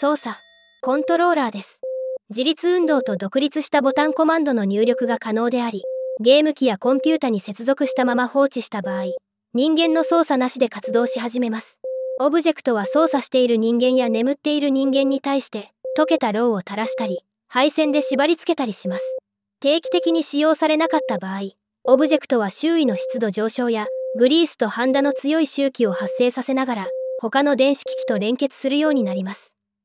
操作コントローラーです自立運動と独立したボタンコマンドの入力が可能でありゲーム機やコンピュータに接続したまま放置した場合人間の操作なしで活動し始めますオブジェクトは操作している人間や眠っている人間に対して溶けたろうを垂らしたり配線で縛り付けたりします定期的に使用されなかった場合オブジェクトは周囲の湿度上昇やグリースとハンダの強い周期を発生させながら他の電子機器と連結するようになります